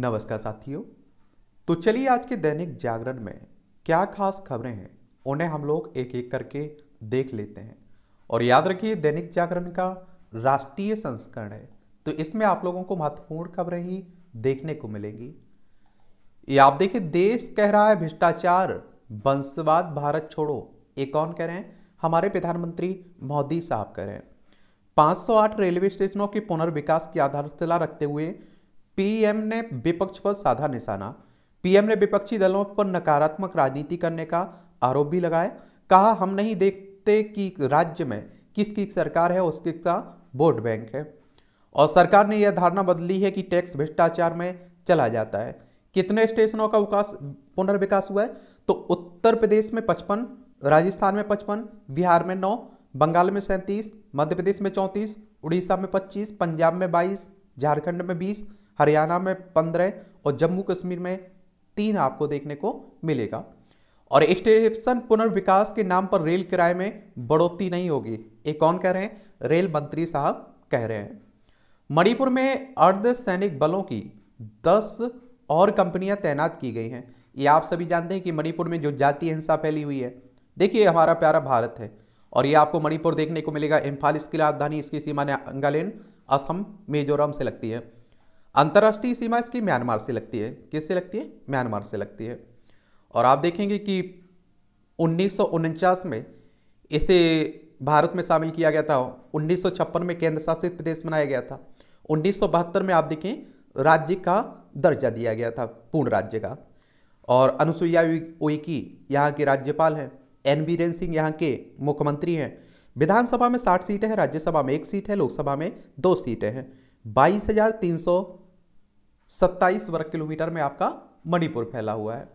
नमस्कार साथियों तो चलिए आज के दैनिक जागरण में क्या खास खबरें हैं उन्हें हम लोग एक एक करके देख लेते हैं और याद रखिए दैनिक जागरण का राष्ट्रीय संस्करण है तो इसमें आप लोगों को महत्वपूर्ण खबरें ही देखने को मिलेंगी ये आप देखिए देश कह रहा है भ्रष्टाचार वंशवाद भारत छोड़ो ये कौन कह रहे हैं हमारे प्रधानमंत्री मोदी साहब कह रहे हैं 508 रेलवे स्टेशनों के पुनर्विकास की आधारशिला रखते हुए पीएम ने विपक्ष पर साधा निशाना पीएम ने विपक्षी दलों पर नकारात्मक राजनीति करने का आरोप भी लगाया कहा हम नहीं देखते कि राज्य में किसकी सरकार है उसके का वोट बैंक है और सरकार ने यह धारणा बदली है कि टैक्स भ्रष्टाचार में चला जाता है कितने स्टेशनों का विकास पुनर्विकास हुआ है तो उत्तर प्रदेश में पचपन राजस्थान में पचपन बिहार में नौ बंगाल में सैंतीस मध्य प्रदेश में चौंतीस उड़ीसा में पच्चीस पंजाब में बाईस झारखंड में बीस हरियाणा में पंद्रह और जम्मू कश्मीर में तीन आपको देखने को मिलेगा और स्टेशन पुनर्विकास के नाम पर रेल किराए में बढ़ोतरी नहीं होगी ये कौन कह रहे हैं रेल मंत्री साहब कह रहे हैं मणिपुर में अर्ध सैनिक बलों की दस और कंपनियां तैनात की गई हैं ये आप सभी जानते हैं कि मणिपुर में जो जातीय हिंसा फैली हुई है देखिए हमारा प्यारा भारत है और ये आपको मणिपुर देखने को मिलेगा इम्फाल इसकी राजधानी इसकी सीमा नागालैंड असम मिजोरम से लगती है अंतर्राष्ट्रीय सीमा इसकी म्यांमार से लगती है किससे लगती है म्यांमार से लगती है और आप देखेंगे कि उन्नीस में इसे भारत में शामिल किया गया था उन्नीस में केंद्र शासित प्रदेश बनाया गया था उन्नीस में आप देखें राज्य का दर्जा दिया गया था पूर्ण राज्य का और अनुसुईया उइकी यहाँ के राज्यपाल हैं एन बीरेन सिंह यहाँ के मुख्यमंत्री हैं विधानसभा में साठ सीटें हैं राज्यसभा में एक सीट है लोकसभा में दो सीटें हैं बाईस हजार तीन सौ सत्ताईस वर्ग किलोमीटर में आपका मणिपुर फैला हुआ है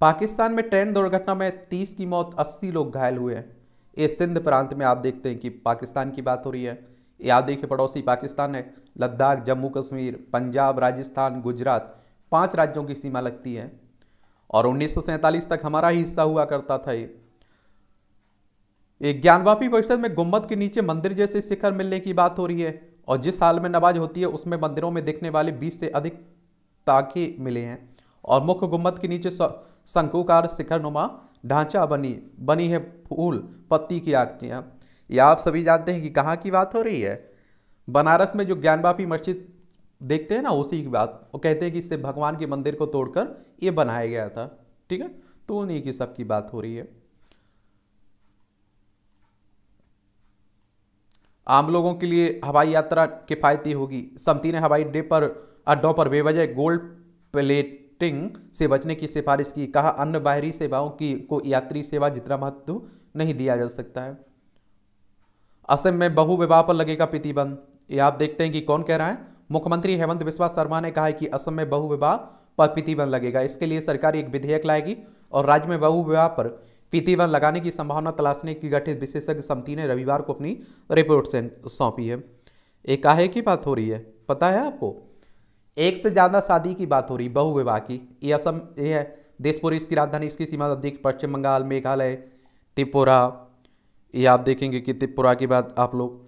पाकिस्तान में ट्रेन दुर्घटना में 30 की मौत 80 लोग घायल हुए हैं ये सिंध प्रांत में आप देखते हैं कि पाकिस्तान की बात हो रही है याद आप देखिए पड़ोसी पाकिस्तान है लद्दाख जम्मू कश्मीर पंजाब राजस्थान गुजरात पांच राज्यों की सीमा लगती है और उन्नीस तक हमारा ही हिस्सा हुआ करता था ये एक ज्ञानवापी परिषद में गुम्बद के नीचे मंदिर जैसे शिखर मिलने की बात हो रही है और जिस साल में नमाज होती है उसमें मंदिरों में देखने वाले बीस से अधिक ताके मिले हैं और मुख्य गुम्बद के नीचे शंकुकार शिखर नुमा ढांचा बनी बनी है फूल पत्ती की आकृतियाँ यह आप सभी जानते हैं कि कहाँ की बात हो रही है बनारस में जो ज्ञानवापी मस्जिद देखते हैं ना उसी की बात वो कहते हैं कि इससे भगवान के मंदिर को तोड़कर ये बनाया गया था ठीक है तो उन्हीं की सब की बात हो रही है आम लोगों के लिए हवाई यात्रा किफ़ायती होगी समती ने हवाई अड्डे पर अड्डों पर बेवजह गोल्ड प्लेटिंग से बचने की सिफारिश की कहा अन्य बाहरी सेवाओं की को यात्री सेवा जितना महत्व नहीं दिया जा सकता है असम में बहु विवाह पर लगेगा प्रतिबंध ये आप देखते हैं कि कौन कह रहा है मुख्यमंत्री हेमंत बिस्वा शर्मा ने कहा है कि असम में बहु विवाह पर प्रतिबंध लगेगा इसके लिए सरकार एक विधेयक लाएगी और राज्य में बहु विवाह पर पीती वन लगाने की संभावना तलाशने की गठित विशेषज्ञ समिति ने रविवार को अपनी रिपोर्ट से सौंपी है एक काहे की बात हो रही है पता है आपको एक से ज़्यादा शादी की बात हो रही बहुविवाह की ये असम ये है देशपुर इसकी राजधानी इसकी सीमा तो अधिक पश्चिम बंगाल मेघालय त्रिपुरा ये आप देखेंगे कि त्रिपुरा की बात आप लोग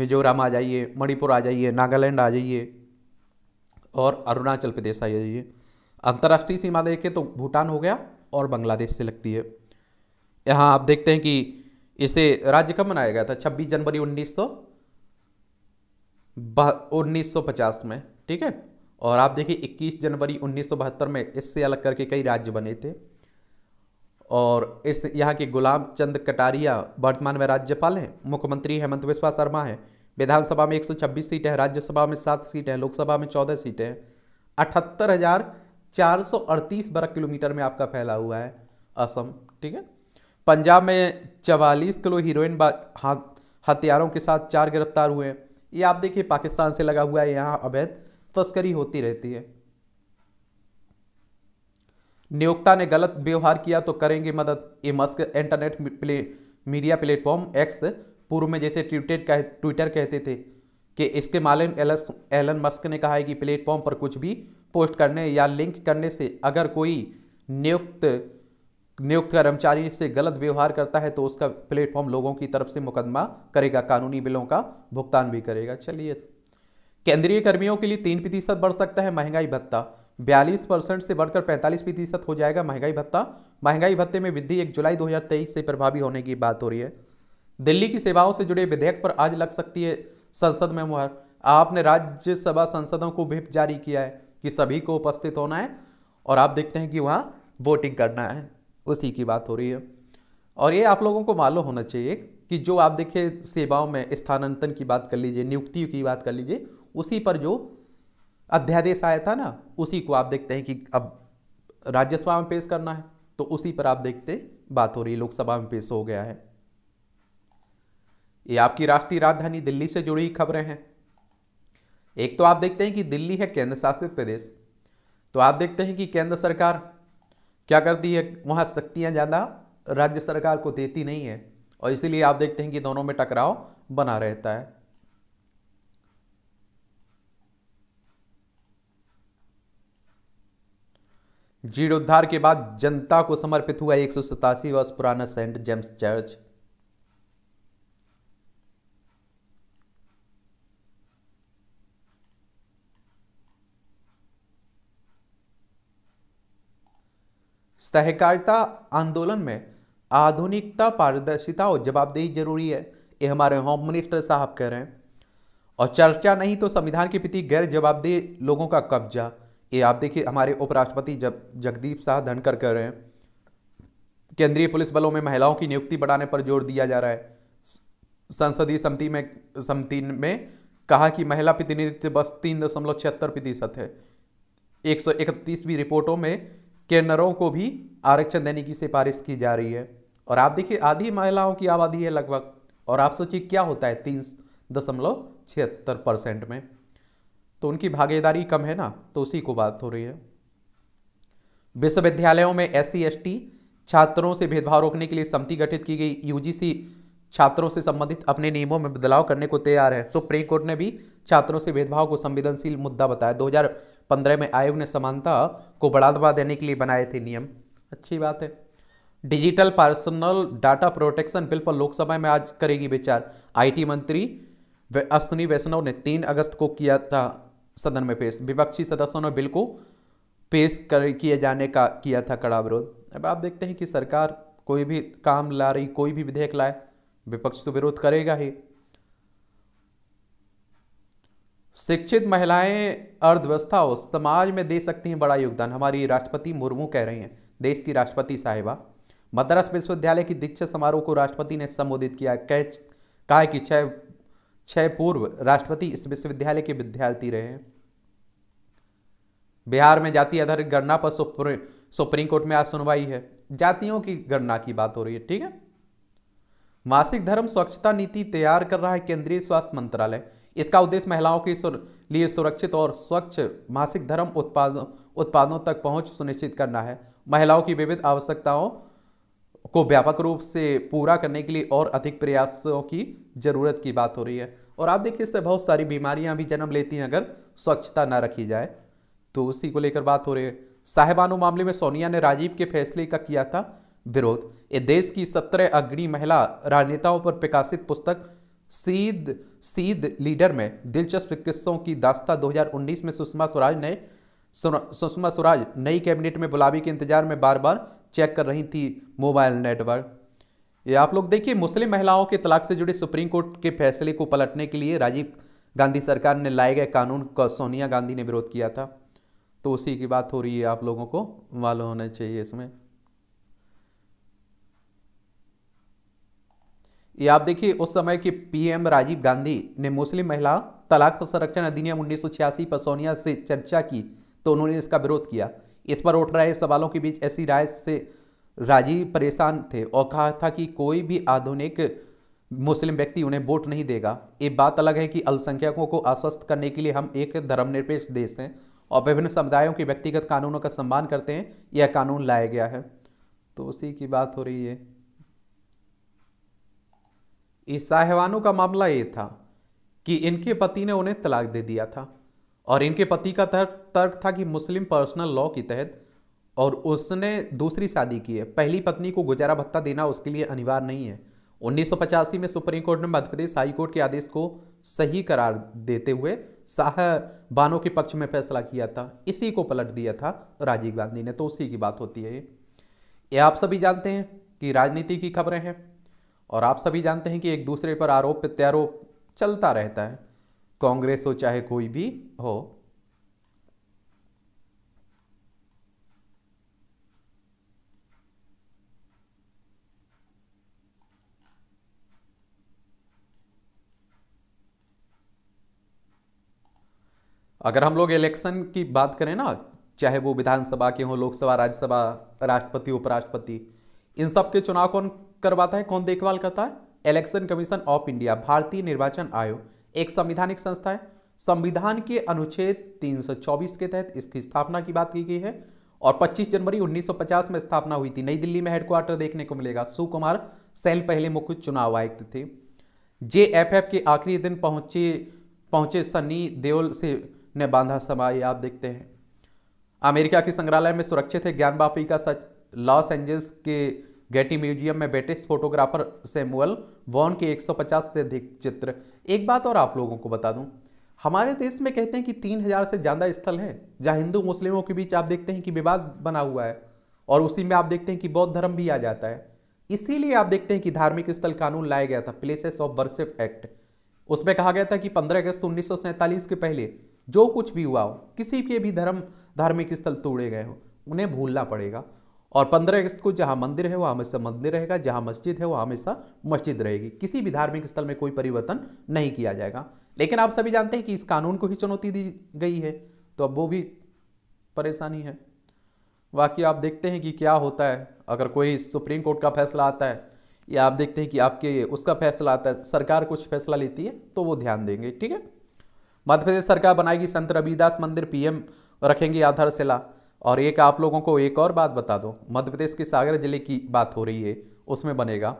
मिजोरम आ जाइए मणिपुर आ जाइए नागालैंड आ जाइए और अरुणाचल प्रदेश आ जाइए अंतर्राष्ट्रीय सीमा देखें तो भूटान हो गया और बांग्लादेश से लगती है यहाँ आप देखते हैं कि इसे राज्य कब मनाया गया था 26 जनवरी 1900 1950 में ठीक है और आप देखिए 21 जनवरी 1972 में इससे अलग करके कई राज्य बने थे और इस यहाँ के गुलाम चंद कटारिया वर्तमान में राज्यपाल हैं मुख्यमंत्री हेमंत बिश्वा शर्मा हैं विधानसभा में 126 सीटें हैं राज्यसभा में सात सीटें हैं लोकसभा में चौदह सीटें हैं अठहत्तर हजार चार सौ अड़तीस वर्ग किलोमीटर में आपका फैला हुआ है असम ठीक है पंजाब में चवालीस किलो हीरोइन हथियारों के साथ चार गिरफ्तार हुए हैं ये आप देखिए पाकिस्तान से लगा हुआ है यहाँ अवैध तस्करी होती रहती है नियोक्ता ने गलत व्यवहार किया तो करेंगे मदद ये Musk internet play media platform X पूर्व में जैसे ट्विटर कह ट्विटर कहते थे कि इसके मालिक एलस एलन मस्क ने कहा है कि प्लेटफॉर्म पर कुछ भी पोस्ट करने या लिंक करने से अगर कोई नियुक्त नियुक्त कर्मचारी से गलत व्यवहार करता है तो उसका प्लेटफॉर्म लोगों की तरफ से मुकदमा करेगा कानूनी बिलों का भुगतान भी करेगा चलिए केंद्रीय कर्मियों के लिए तीन प्रतिशत बढ़ सकता है महंगाई भत्ता बयालीस परसेंट से बढ़कर पैंतालीस प्रतिशत हो जाएगा महंगाई भत्ता महंगाई भत्ते में वृद्धि एक जुलाई 2023 से प्रभावी होने की बात हो रही है दिल्ली की सेवाओं से जुड़े विधेयक पर आज लग सकती है संसद में मुहर आपने राज्यसभा संसदों को व्हिप जारी किया है कि सभी को उपस्थित होना है और आप देखते हैं कि वहाँ वोटिंग करना है उसी की बात हो रही है और ये आप लोगों को मालूम होना चाहिए कि जो आप देखिए सेवाओं में स्थानांतरण की बात कर लीजिए नियुक्तियों की बात कर लीजिए उसी पर जो अध्यादेश आया था ना उसी को आप देखते हैं कि अब राज्यसभा में पेश करना है तो उसी पर आप देखते बात हो रही है लोकसभा में पेश हो गया है ये आपकी राष्ट्रीय राजधानी दिल्ली से जुड़ी खबरें हैं एक तो आप देखते हैं कि दिल्ली है केंद्र शासित प्रदेश तो आप देखते हैं कि केंद्र सरकार क्या करती है वहाँ शक्तियाँ ज़्यादा राज्य सरकार को देती नहीं है और इसीलिए आप देखते हैं कि दोनों में टकराव बना रहता है जीर्णोद्धार के बाद जनता को समर्पित हुआ एक वर्ष पुराना सेंट जेम्स चर्च सहकारिता आंदोलन में आधुनिकता पारदर्शिता और जवाबदेही जरूरी है ये हमारे होम मिनिस्टर साहब कह रहे हैं और चर्चा नहीं तो संविधान के प्रति गैर जवाबदेह लोगों का कब्जा ये आप देखिए हमारे उपराष्ट्रपति जब जगदीप शाह धनकर कह रहे हैं केंद्रीय पुलिस बलों में महिलाओं की नियुक्ति बढ़ाने पर जोर दिया जा रहा है संसदीय समिति में समिति में कहा कि महिला प्रतिनिधित्व बस तीन दशमलव छिहत्तर प्रतिशत है एक सौ इकतीसवीं रिपोर्टों में के नरों को भी आरक्षण देने की सिफारिश की जा रही है और आप देखिए आधी महिलाओं की आबादी है लगभग और आप सोचिए क्या होता है तीन दशमलव छिहत्तर परसेंट में तो उनकी भागीदारी कम है ना तो उसी को बात हो रही है विश्वविद्यालयों में एस सी छात्रों से भेदभाव रोकने के लिए समिति गठित की गई यूजीसी छात्रों से संबंधित अपने नियमों में बदलाव करने को तैयार है सुप्रीम कोर्ट ने भी छात्रों से भेदभाव को संवेदनशील मुद्दा बताया 2015 में आयोग ने समानता को बढ़ावा देने के लिए बनाए थे नियम अच्छी बात है digital personal data protection bill पर लोकसभा में आज करेगी विचार आईटी मंत्री अश्विनी वैष्णव ने तीन अगस्त को किया था सदन में पेश विपक्षी सदस्यों ने बिल को पेश कर किए जाने का किया था कड़ा विरोध अब आप देखते हैं कि सरकार कोई भी काम ला रही कोई भी विधेयक लाए विपक्ष तो विरोध करेगा ही शिक्षित महिलाएं अर्थव्यवस्था और समाज में दे सकती हैं बड़ा योगदान हमारी राष्ट्रपति मुर्मू कह रही हैं देश की राष्ट्रपति साहिबा मद्रास विश्वविद्यालय की दीक्षा समारोह को राष्ट्रपति ने संबोधित किया कह कहा कि छह छह पूर्व राष्ट्रपति इस विश्वविद्यालय के विद्यार्थी रहे हैं बिहार में जाति आधारित गणना पर सुप्रीम कोर्ट में आज सुनवाई है जातियों की गणना की बात हो रही है ठीक है मासिक धर्म स्वच्छता नीति तैयार कर रहा है केंद्रीय स्वास्थ्य मंत्रालय इसका उद्देश्य महिलाओं के लिए सुरक्षित और स्वच्छ मासिक धर्म उत्पादों उत्पादों तक पहुंच सुनिश्चित करना है महिलाओं की विविध आवश्यकताओं को व्यापक रूप से पूरा करने के लिए और अधिक प्रयासों की जरूरत की बात हो रही है और आप देखिए इससे बहुत सारी बीमारियां भी जन्म लेती हैं अगर स्वच्छता ना रखी जाए तो उसी को लेकर बात हो रही है साहेबानों मामले में सोनिया ने राजीव के फैसले का किया था विरोध ये देश की सत्रह अग्रणी महिला राजनेताओं पर प्रकाशित पुस्तक सीध सीध लीडर में दिलचस्प किस्सों की दास्ता 2019 में सुषमा स्वराज ने सुषमा स्वराज नई कैबिनेट में बुलावी के इंतजार में बार बार चेक कर रही थी मोबाइल नेटवर्क ये आप लोग देखिए मुस्लिम महिलाओं के तलाक से जुड़े सुप्रीम कोर्ट के फैसले को पलटने के लिए राजीव गांधी सरकार ने लाए गए कानून का सोनिया गांधी ने विरोध किया था तो उसी की बात हो रही है आप लोगों को मालूम होना चाहिए इसमें ये आप देखिए उस समय के पीएम राजीव गांधी ने मुस्लिम महिला तलाक संरक्षण अधिनियम उन्नीस सौ पर सोनिया से चर्चा की तो उन्होंने इसका विरोध किया इस पर उठ रहे सवालों के बीच ऐसी राय से राजीव परेशान थे और कहा था कि कोई भी आधुनिक मुस्लिम व्यक्ति उन्हें वोट नहीं देगा ये बात अलग है कि अल्पसंख्यकों को आश्वस्त करने के लिए हम एक धर्मनिरपेक्ष देश हैं और विभिन्न समुदायों के व्यक्तिगत कानूनों का सम्मान करते हैं यह कानून लाया गया है तो उसी की बात हो रही है इस का मामला ये था कि इनके पति ने उन्हें तलाक दे दिया था और इनके पति का तर्क तर्क था कि मुस्लिम पर्सनल लॉ के तहत और उसने दूसरी शादी की है पहली पत्नी को गुजारा भत्ता देना उसके लिए अनिवार्य नहीं है उन्नीस में सुप्रीम कोर्ट ने मध्यप्रदेश हाईकोर्ट के आदेश को सही करार देते हुए शाह के पक्ष में फैसला किया था इसी को पलट दिया था राजीव गांधी ने तो उसी की बात होती है ये आप सभी जानते हैं कि राजनीति की खबरें हैं और आप सभी जानते हैं कि एक दूसरे पर आरोप प्रत्यारोप चलता रहता है कांग्रेस हो चाहे कोई भी हो अगर हम लोग इलेक्शन की बात करें ना चाहे वो विधानसभा के हो लोकसभा राज्यसभा राष्ट्रपति उपराष्ट्रपति इन सब के चुनाव को करवाता है कौन देखभाल करता है इलेक्शन कमीशन ऑफ इंडिया भारतीय निर्वाचन आयोग एक संविधानिक संस्था है संविधान के अनुच्छेद 324 के तहत इसकी स्थापना की बात की गई है और 25 जनवरी 1950 में स्थापना हुई थी नई दिल्ली में हेडक्वार्टर देखने को मिलेगा सुकुमार सेल पहले मुख्य चुनाव आयुक्त थे जेएफएफ के आखिरी दिन पहुंचे पहुंचे सनी देओल से ने बांधा समा आप देखते हैं अमेरिका के संग्रहालय में सुरक्षित है ज्ञान बापी का सच लॉस एंजल्स के गेटी म्यूजियम में ब्रिटिश फोटोग्राफर सेमुअल वॉन के 150 से अधिक चित्र एक बात और आप लोगों को बता दूं हमारे देश में कहते हैं कि तीन हजार से ज़्यादा स्थल हैं जहाँ हिंदू मुस्लिमों के बीच आप देखते हैं कि विवाद बना हुआ है और उसी में आप देखते हैं कि बौद्ध धर्म भी आ जाता है इसीलिए आप देखते हैं कि धार्मिक स्थल कानून लाया गया था प्लेसेस ऑफ वर्शिप एक्ट उसमें कहा गया था कि 15 अगस्त उन्नीस के पहले जो कुछ भी हुआ हो किसी के भी धर्म धार्मिक स्थल तोड़े गए हो उन्हें भूलना पड़ेगा और पंद्रह अगस्त को जहां मंदिर है वह हमेशा मंदिर रहेगा जहां मस्जिद है वह हमेशा मस्जिद रहेगी किसी भी धार्मिक स्थल में कोई परिवर्तन नहीं किया जाएगा लेकिन आप सभी जानते हैं कि इस कानून को ही चुनौती दी गई है तो अब वो भी परेशानी है बाकी आप देखते हैं कि क्या होता है अगर कोई सुप्रीम कोर्ट का फैसला आता है या आप देखते हैं कि आपके उसका फैसला आता है सरकार कुछ फैसला लेती है तो वो ध्यान देंगे ठीक है मध्य प्रदेश सरकार बनाएगी संत रविदास मंदिर पीएम रखेंगे आधारशिला और एक आप लोगों को एक और बात बता दो मध्य प्रदेश के सागर जिले की बात हो रही है उसमें बनेगा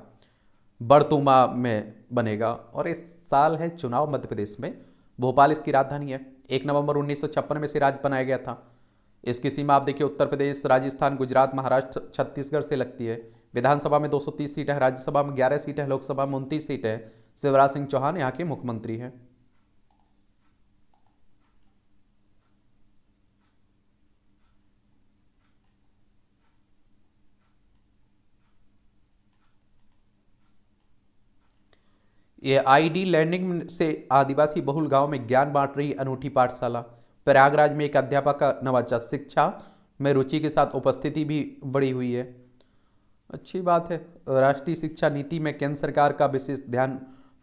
बड़तुमा में बनेगा और इस साल है चुनाव मध्य प्रदेश में भोपाल इसकी राजधानी है एक नवंबर उन्नीस में से राज्य बनाया गया था इसकी सीमा आप देखिए उत्तर प्रदेश राजस्थान गुजरात महाराष्ट्र छत्तीसगढ़ से लगती है विधानसभा में 230 सीट है राज्यसभा में 11 सीट है लोकसभा में उनतीस सीट है शिवराज सिंह चौहान यहाँ के मुख्यमंत्री हैं ये आईडी लर्निंग से आदिवासी बहुल गांव में ज्ञान बांट रही अनूठी पाठशाला प्रयागराज में एक अध्यापक का नवाचार शिक्षा में रुचि के साथ उपस्थिति भी बढ़ी हुई है अच्छी बात है राष्ट्रीय शिक्षा नीति में केंद्र सरकार का विशेष ध्यान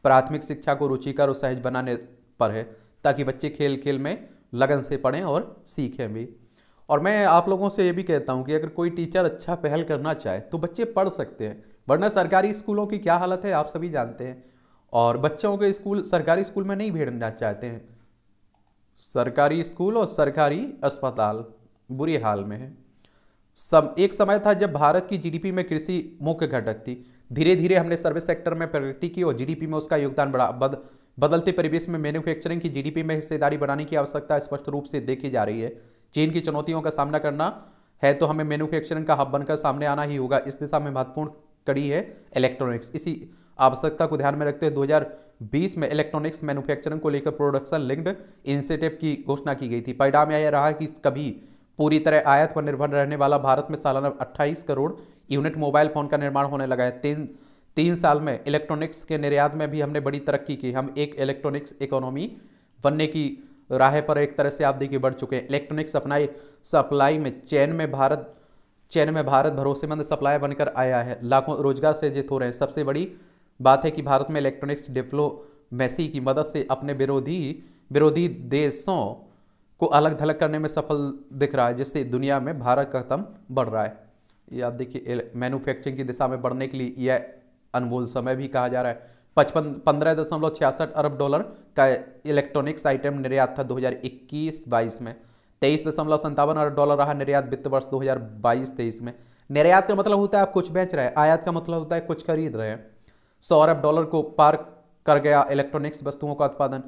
प्राथमिक शिक्षा को रुचिकर और सहज बनाने पर है ताकि बच्चे खेल खेल में लगन से पढ़ें और सीखें भी और मैं आप लोगों से ये भी कहता हूँ कि अगर कोई टीचर अच्छा पहल करना चाहे तो बच्चे पढ़ सकते हैं वरना सरकारी स्कूलों की क्या हालत है आप सभी जानते हैं और बच्चों के स्कूल सरकारी स्कूल में नहीं भेजना चाहते हैं सरकारी स्कूल और सरकारी अस्पताल बुरे हाल में है सब एक समय था जब भारत की जीडीपी में कृषि मुख्य घटक थी धीरे धीरे हमने सर्विस सेक्टर में प्रगति की और जीडीपी में उसका योगदान बढ़ा बद, बदलते परिवेश में मैन्युफैक्चरिंग की जीडीपी में हिस्सेदारी बढ़ाने की आवश्यकता स्पष्ट रूप से देखी जा रही है चीन की चुनौतियों का सामना करना है तो हमें मैन्युफैक्चरिंग का हब बनकर सामने आना ही होगा इस दिशा में महत्वपूर्ण कड़ी है इलेक्ट्रॉनिक्स इसी आवश्यकता को ध्यान में रखते हुए 2020 में इलेक्ट्रॉनिक्स मैन्युफैक्चरिंग को लेकर प्रोडक्शन लिंक्ड इंसेटिव की घोषणा की गई थी परिणाम यह रहा कि कभी पूरी तरह आयात पर निर्भर रहने वाला भारत में सालाना 28 करोड़ यूनिट मोबाइल फोन का निर्माण होने लगा है तीन तीन साल में इलेक्ट्रॉनिक्स के निर्यात में भी हमने बड़ी तरक्की की हम एक इलेक्ट्रॉनिक्स इकोनॉमी बनने की राह पर एक तरह से आप देखिए बढ़ चुके हैं इलेक्ट्रॉनिक्स अपनाई सप्लाई में चैन में भारत चैन में भारत भरोसेमंद सप्लाई बनकर आया है लाखों रोजगार सृजित हो रहे हैं सबसे बड़ी बात है कि भारत में इलेक्ट्रॉनिक्स डिप्लोमेसी की मदद से अपने विरोधी विरोधी देशों को अलग थलग करने में सफल दिख रहा है जिससे दुनिया में भारत का कदम बढ़ रहा है ये आप देखिए मैन्युफैक्चरिंग की दिशा में बढ़ने के लिए यह अनमोल समय भी कहा जा रहा है पचपन पंद्रह दशमलव छियासठ अरब डॉलर का इलेक्ट्रॉनिक्स आइटम निर्यात था 2021-22 में तेईस दशमलव संतावन अरब डॉलर रहा निर्यात वित्त वर्ष 2022-23 में निर्यात का मतलब होता है आप कुछ बेच रहे हैं आयात का मतलब होता है कुछ खरीद रहे हैं सौ अरब डॉलर को पार कर गया इलेक्ट्रॉनिक्स वस्तुओं का उत्पादन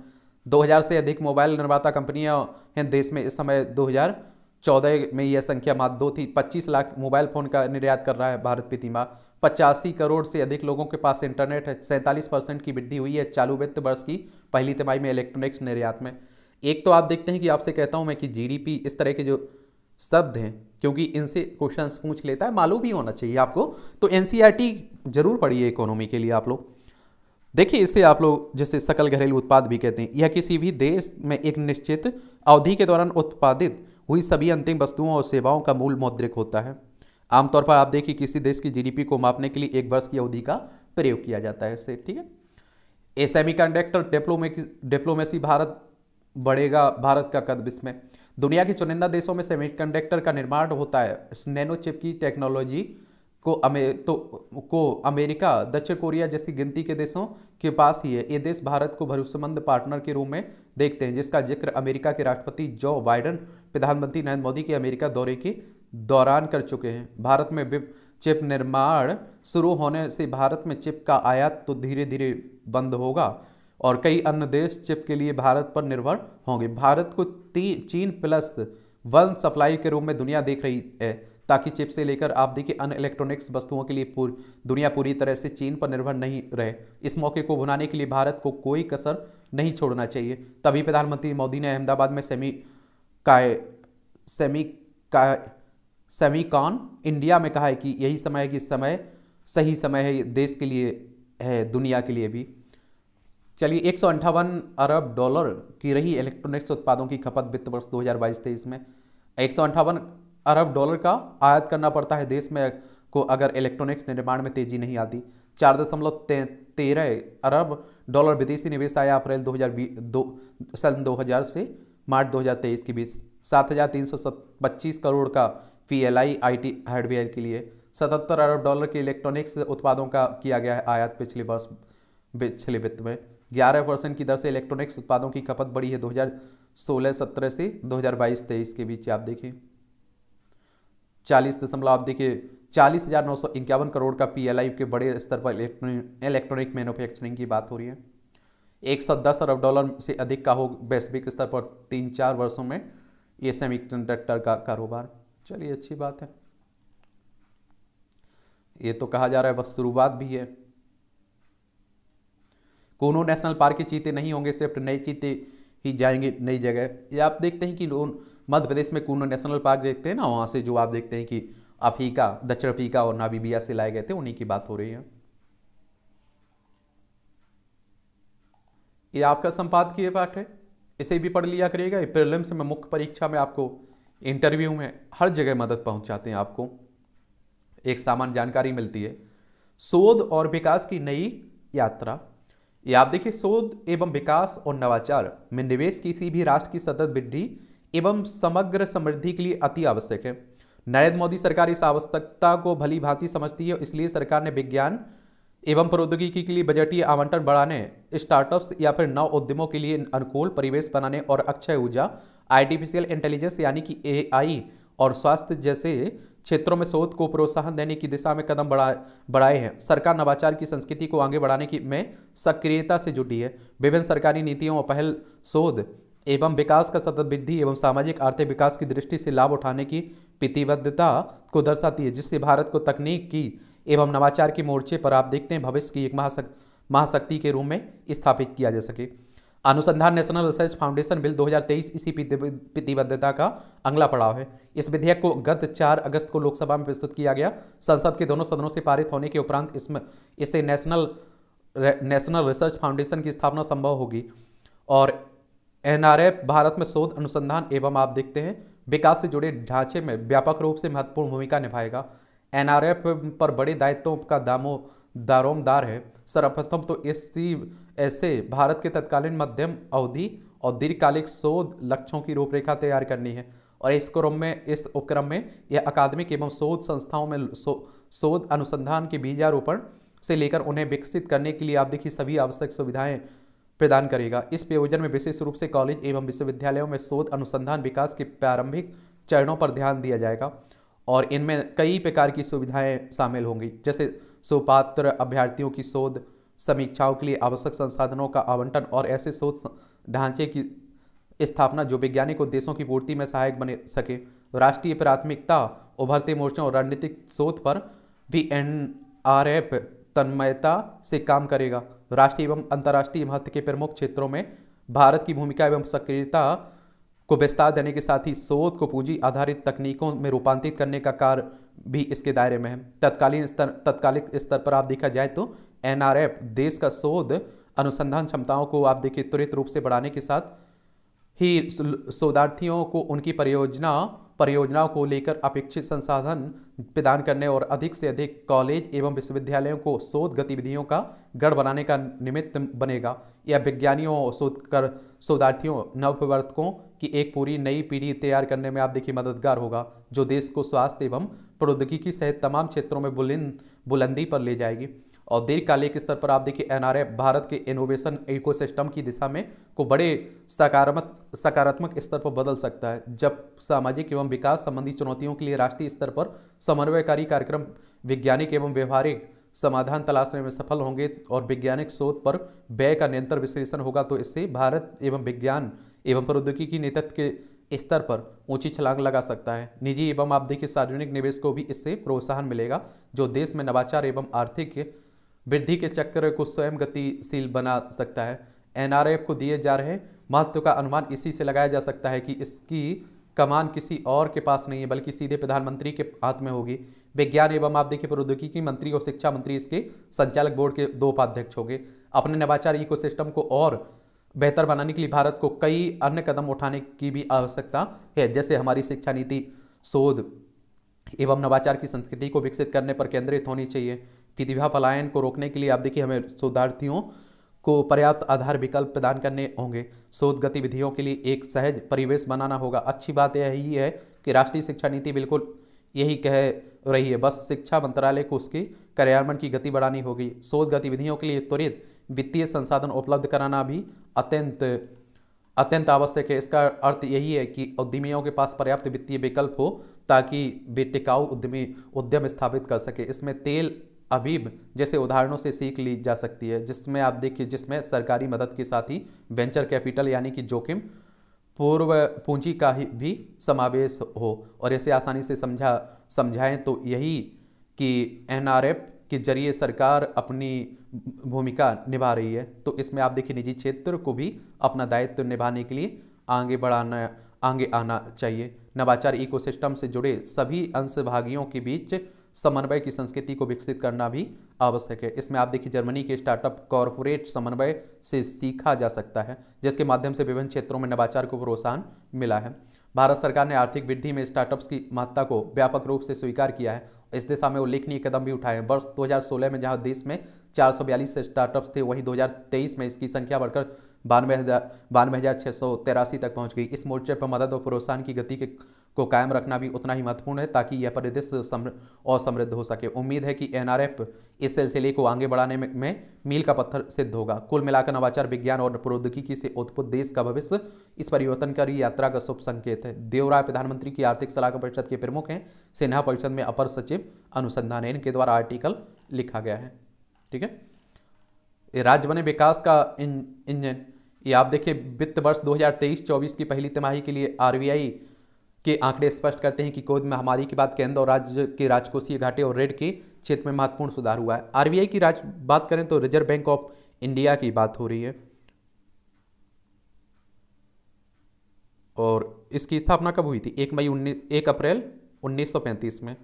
2000 से अधिक मोबाइल निर्माता कंपनियां हैं देश में इस समय 2014 में यह संख्या मात्र दो थी 25 लाख मोबाइल फ़ोन का निर्यात कर रहा है भारत प्रतिमा पचासी करोड़ से अधिक लोगों के पास इंटरनेट है सैंतालीस परसेंट की वृद्धि हुई है चालू वित्त वर्ष की पहली तिमाही में इलेक्ट्रॉनिक्स निर्यात में एक तो आप देखते हैं कि आपसे कहता हूँ मैं कि जी इस तरह के जो शब्द हैं क्योंकि इनसे क्वेश्चन पूछ लेता है मालूम भी होना चाहिए आपको तो एन e जरूर पढ़िए इकोनॉमी के लिए आप लोग देखिए इससे आप लोग जैसे सकल घरेलू उत्पाद भी कहते हैं या किसी भी देश में एक निश्चित अवधि के दौरान उत्पादित हुई सभी अंतिम वस्तुओं और सेवाओं का मूल मौद्रिक होता है आमतौर पर आप देखिए किसी देश की जीडीपी को मापने के लिए एक वर्ष की अवधि का प्रयोग किया जाता है इससे ठीक है ए सेमी कंडक्टर डिप्लोमे डिप्लोमेसी भारत बढ़ेगा भारत का कद इसमें दुनिया के चुनिंदा देशों में सेमीकंडक्टर का निर्माण होता है नैनो चिप की टेक्नोलॉजी को अमे तो को अमेरिका दक्षिण कोरिया जैसी गिनती के देशों के पास ही है ये देश भारत को भरोसेमंद पार्टनर के रूप में देखते हैं जिसका जिक्र अमेरिका के राष्ट्रपति जो बाइडन प्रधानमंत्री नरेंद्र मोदी के अमेरिका दौरे के दौरान कर चुके हैं भारत में चिप निर्माण शुरू होने से भारत में चिप का आयात तो धीरे धीरे बंद होगा और कई अन्य देश चिप के लिए भारत पर निर्भर होंगे भारत को चीन प्लस वन सप्लाई के रूप में दुनिया देख रही है ताकि चिप से लेकर आप देखिए अन्य इलेक्ट्रॉनिक्स वस्तुओं के लिए पूरी दुनिया पूरी तरह से चीन पर निर्भर नहीं रहे इस मौके को भुनाने के लिए भारत को कोई कसर नहीं छोड़ना चाहिए तभी प्रधानमंत्री मोदी ने अहमदाबाद में सेमी काय सेमी सेमी कॉन इंडिया में कहा है कि यही समय है कि समय सही समय है देश के लिए है दुनिया के लिए भी चलिए एक अरब डॉलर की रही इलेक्ट्रॉनिक्स उत्पादों की खपत वित्त वर्ष 2022 तेईस में एक अरब डॉलर का आयात करना पड़ता है देश में को अगर इलेक्ट्रॉनिक्स निर्माण में तेजी नहीं आती चार दशमलव ते, तेरह अरब डॉलर विदेशी निवेश आया अप्रैल बीस दो सन 2000 से मार्च 2023 के बीच सात हज़ार तीन सौ पच्चीस करोड़ का P L I I T hardware के लिए सतहत्तर अरब डॉलर के इलेक्ट्रॉनिक्स उत्पादों का किया गया है आयात पिछले वर्ष पिछले वित्त में ग्यारह परसेंट की दर से इलेक्ट्रॉनिक्स उत्पादों की खपत बढ़ी है 2016-17 से 2022-23 के बीच आप देखें चालीस दशमलव आप देखिए चालीस हज़ार नौ सौ इक्यावन करोड़ का पी के बड़े स्तर पर इलेक्ट्रॉनिक मैन्युफैक्चरिंग की बात हो रही है एक सौ दस अरब डॉलर से अधिक का हो वैश्विक स्तर पर तीन चार वर्षों में ये सेमी कंडक्टर का कारोबार चलिए अच्छी बात है ये तो कहा जा रहा है बस शुरुआत भी है कोनो नेशनल पार्क के चीते नहीं होंगे सिर्फ नए चीते ही जाएंगे नई जगह ये आप देखते हैं कि मध्य प्रदेश में कोनो नेशनल पार्क देखते हैं ना वहाँ से जो आप देखते हैं कि अफ्रीका दक्षिण अफ्रीका और नाबीबिया से लाए गए थे उन्हीं की बात हो रही है ये आपका संपादकीय पाठ है इसे भी पढ़ लिया करिएगा प्रिलिम्स में मुख्य परीक्षा में आपको इंटरव्यू में हर जगह मदद पहुंचाते हैं आपको एक सामान्य जानकारी मिलती है शोध और विकास की नई यात्रा ये आप देखिए शोध एवं विकास और नवाचार में निवेश किसी भी राष्ट्र की सतत वृद्धि एवं समग्र समृद्धि के लिए अति आवश्यक है नरेंद्र मोदी सरकार इस आवश्यकता को भली भांति समझती है इसलिए सरकार ने विज्ञान एवं प्रौद्योगिकी के लिए बजटीय आवंटन बढ़ाने स्टार्टअप्स या फिर नव उद्यमों के लिए अनुकूल परिवेश बनाने और अक्षय ऊर्जा आर्टिफिशियल इंटेलिजेंस यानी कि एआई और स्वास्थ्य जैसे क्षेत्रों में शोध को प्रोत्साहन देने की दिशा में कदम बढ़ा बढ़ाए हैं सरकार नवाचार की संस्कृति को आगे बढ़ाने की में सक्रियता से जुटी है विभिन्न सरकारी नीतियों और पहल शोध एवं विकास का सतत वृद्धि एवं सामाजिक आर्थिक विकास की दृष्टि से लाभ उठाने की प्रतिबद्धता को दर्शाती है जिससे भारत को तकनीक की एवं नवाचार के मोर्चे पर आप देखते हैं भविष्य की एक महाशक्ति के रूप में स्थापित किया जा सके अनुसंधान नेशनल रिसर्च फाउंडेशन बिल 2023 इसी प्रतिबद्धता का अगला पड़ाव है इस विधेयक को गत 4 अगस्त को लोकसभा में प्रस्तुत किया गया संसद के दोनों सदनों से पारित होने के उपरांत इसमें इससे नेशनल नेशनल रिसर्च फाउंडेशन की स्थापना संभव होगी और एनआरएफ भारत में शोध अनुसंधान एवं आप देखते हैं विकास से जुड़े ढांचे में व्यापक रूप से महत्वपूर्ण भूमिका निभाएगा एनआरएफ पर बड़े दायित्वों का दामो दारोमदार है सर्वप्रथम तो इसी ऐसे भारत के तत्कालीन मध्यम अवधि और दीर्घकालिक शोध लक्ष्यों की रूपरेखा तैयार करनी है और इस क्रम में इस उपक्रम में यह अकादमिक एवं शोध संस्थाओं में शोध सो, अनुसंधान के बीजारोपण से लेकर उन्हें विकसित करने के लिए आप देखिए सभी आवश्यक सुविधाएं प्रदान करेगा इस प्रयोजन में विशेष रूप से कॉलेज एवं विश्वविद्यालयों में शोध अनुसंधान विकास के प्रारंभिक चरणों पर ध्यान दिया जाएगा और इनमें कई प्रकार की सुविधाएं शामिल होंगी जैसे सुपात्र अभ्यर्थियों की शोध समीक्षाओं के लिए आवश्यक संसाधनों का आवंटन और ऐसे शोध ढांचे की स्थापना जो वैज्ञानिक उद्देश्यों की पूर्ति में सहायक बने सके राष्ट्रीय प्राथमिकता उभरते मोर्चों और रणनीतिक शोध पर भी एन आर एफ तन्मयता से काम करेगा राष्ट्रीय एवं अंतर्राष्ट्रीय महत्व के प्रमुख क्षेत्रों में भारत की भूमिका एवं सक्रियता को विस्तार देने के साथ ही शोध को पूंजी आधारित तकनीकों में रूपांतरित करने का कार्य भी इसके दायरे में है तत्कालीन स्तर तत्कालिक स्तर पर आप देखा जाए तो एन देश का शोध अनुसंधान क्षमताओं को आप देखिए त्वरित रूप से बढ़ाने के साथ ही शोधार्थियों को उनकी परियोजना परियोजनाओं को लेकर अपेक्षित संसाधन प्रदान करने और अधिक से अधिक कॉलेज एवं विश्वविद्यालयों को शोध गतिविधियों का गढ़ बनाने का निमित्त बनेगा यह विज्ञानियों शोध कर शोधार्थियों नवप्रवर्तकों की एक पूरी नई पीढ़ी तैयार करने में आप देखिए मददगार होगा जो देश को स्वास्थ्य एवं प्रौद्योगिकी सहित तमाम क्षेत्रों में बुलंद बुलंदी पर ले जाएगी और दीर्घकालिक स्तर पर आप देखिए एनआरए भारत के इनोवेशन इकोसिस्टम की दिशा में को बड़े सकारात्मक सकारात्मक स्तर पर बदल सकता है जब सामाजिक एवं विकास संबंधी चुनौतियों के लिए राष्ट्रीय स्तर पर समन्वयकारी कार्यक्रम वैज्ञानिक एवं व्यवहारिक समाधान तलाशने में सफल होंगे और वैज्ञानिक शोध पर व्यय का निरंतर विश्लेषण होगा तो इससे भारत एवं विज्ञान एवं प्रौद्योगिकी नेतृत्व के स्तर पर ऊंची छलांग लगा सकता है निजी एवं आप देखिए सार्वजनिक निवेश को भी इससे प्रोत्साहन मिलेगा जो देश में नवाचार एवं आर्थिक वृद्धि के चक्र को स्वयं गतिशील बना सकता है एनआरएफ को दिए जा रहे महत्व का अनुमान इसी से लगाया जा सकता है कि इसकी कमान किसी और के पास नहीं है बल्कि सीधे प्रधानमंत्री के हाथ में होगी विज्ञान एवं आप देखिए प्रौद्योगिकी मंत्री और शिक्षा मंत्री इसके संचालक बोर्ड के दो उपाध्यक्ष होंगे अपने नवाचार इकोसिस्टम को और बेहतर बनाने के लिए भारत को कई अन्य कदम उठाने की भी आवश्यकता है जैसे हमारी शिक्षा नीति शोध एवं नवाचार की संस्कृति को विकसित करने पर केंद्रित होनी चाहिए प्रतिभा पलायन को रोकने के लिए आप देखिए हमें शोधार्थियों को पर्याप्त आधार विकल्प प्रदान करने होंगे शोध गतिविधियों के लिए एक सहज परिवेश बनाना होगा अच्छी बात यही है कि राष्ट्रीय शिक्षा नीति बिल्कुल यही कह रही है बस शिक्षा मंत्रालय को उसके कार्यान्वयन की गति बढ़ानी होगी शोध गतिविधियों के लिए त्वरित वित्तीय संसाधन उपलब्ध कराना भी अत्यंत अत्यंत आवश्यक है इसका अर्थ यही है कि उद्यमियों के पास पर्याप्त वित्तीय विकल्प हो ताकि वे टिकाऊ उद्यमी उद्यम स्थापित कर सके इसमें तेल अबीब जैसे उदाहरणों से सीख ली जा सकती है जिसमें आप देखिए जिसमें सरकारी मदद के साथ ही वेंचर कैपिटल यानी कि जोखिम पूर्व पूंजी का ही भी समावेश हो और ऐसे आसानी से समझा समझाएं तो यही कि एन के जरिए सरकार अपनी भूमिका निभा रही है तो इसमें आप देखिए निजी क्षेत्र को भी अपना दायित्व निभाने के लिए आगे बढ़ाना आगे आना चाहिए नवाचार इकोसिस्टम से जुड़े सभी अंशभागियों के बीच समन्वय की संस्कृति को विकसित करना भी आवश्यक है इसमें आप देखिए जर्मनी के स्टार्टअप कॉरपोरेट समन्वय से सीखा जा सकता है जिसके माध्यम से विभिन्न क्षेत्रों में नवाचार को प्रोत्साहन मिला है भारत सरकार ने आर्थिक वृद्धि में स्टार्टअप्स की महत्ता को व्यापक रूप से स्वीकार किया है इस दिशा में उल्लेखनीय कदम भी उठाए हैं वर्ष 2016 में जहां देश में चार स्टार्टअप्स थे वहीं 2023 में इसकी संख्या बढ़कर बानवे हज़ार बानवे हज़ार छः सौ तक पहुँच गई इस मोर्चे पर मदद और प्रोत्साहन की गति के को कायम रखना भी उतना ही महत्वपूर्ण है ताकि यह परिदृश्य और समृद्ध हो सके उम्मीद है कि एनआरएफ इस सिलसिले को आगे बढ़ाने में, में मील का पत्थर सिद्ध होगा कुल मिलाकर नवाचार विज्ञान और प्रौद्योगिकी से उत्पुत देश का भविष्य इस परिवर्तनकारी यात्रा का शुभ संकेत है देवराय प्रधानमंत्री की आर्थिक सलाहकार परिषद के प्रमुख हैं सिन्हा परिषद में अपर सचिव अनुसंधान इनके द्वारा आर्टिकल लिखा गया है ठीक है राज्य बने विकास का इंजन ये आप देखिए वित्त वर्ष 2023-24 की पहली तिमाही के लिए आरबीआई के आंकड़े स्पष्ट करते हैं कि कोविड महामारी के बाद केंद्र और राज्य के राजकोषीय घाटे और रेड के क्षेत्र में महत्वपूर्ण सुधार हुआ है आरबीआई की राज बात करें तो रिजर्व बैंक ऑफ इंडिया की बात हो रही है और इसकी स्थापना कब हुई थी एक मई उन्नीस एक अप्रैल 1935 में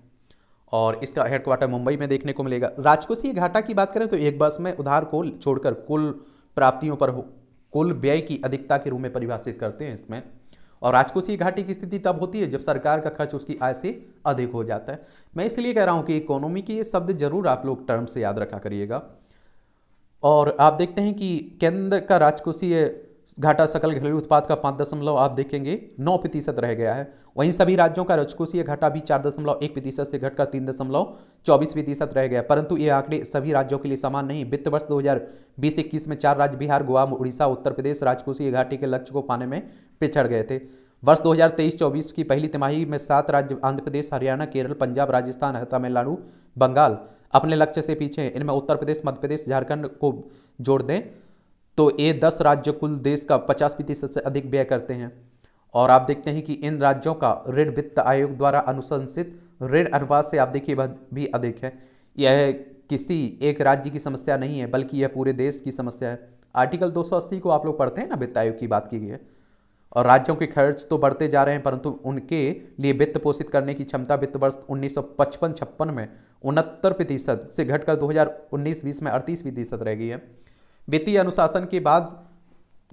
और इसका हेडक्वार्टर मुंबई में देखने को मिलेगा राजकोषीय घाटा की बात करें तो एक बस में उधार को छोड़कर कुल प्राप्तियों पर कुल व्यय की अधिकता के रूप में परिभाषित करते हैं इसमें और राजकोषीय घाटे की स्थिति तब होती है जब सरकार का खर्च उसकी आय से अधिक हो जाता है मैं इसलिए कह रहा हूं कि इकोनॉमी के ये शब्द जरूर आप लोग टर्म से याद रखा करिएगा और आप देखते हैं कि केंद्र का राजकोषीय घाटा सकल घरेलू उत्पाद का पाँच दशमलव आप देखेंगे नौ प्रतिशत रह गया है वहीं सभी राज्यों का रजकोषीय घाटा भी चार दशमलव एक प्रतिशत से घटकर तीन दशमलव चौबीस प्रतिशत रह गया परंतु ये आंकड़े सभी राज्यों के लिए समान नहीं वित्त वर्ष दो हज़ार बीस इक्कीस में चार राज्य बिहार गोवा उड़ीसा उत्तर प्रदेश राजकोषीय घाटे के लक्ष्य को पाने में पिछड़ गए थे वर्ष 2023-24 की पहली तिमाही में सात राज्य आंध्र प्रदेश हरियाणा केरल पंजाब राजस्थान तमिलनाडु बंगाल अपने लक्ष्य से पीछे इनमें उत्तर प्रदेश मध्य प्रदेश झारखंड को जोड़ दें तो ये दस राज्य कुल देश का पचास प्रतिशत से अधिक व्यय करते हैं और आप देखते हैं कि इन राज्यों का ऋण वित्त आयोग द्वारा अनुशंसित ऋण अनुपात से आप देखिए भी अधिक है यह किसी एक राज्य की समस्या नहीं है बल्कि यह पूरे देश की समस्या है आर्टिकल 280 को आप लोग पढ़ते हैं ना वित्त आयोग की बात की गई है और राज्यों के खर्च तो बढ़ते जा रहे हैं परंतु उनके लिए वित्त पोषित करने की क्षमता वित्त वर्ष उन्नीस सौ में उनहत्तर प्रतिशत से घटकर 2019-20 में अड़तीस प्रतिशत रह गई है वित्तीय अनुशासन के बाद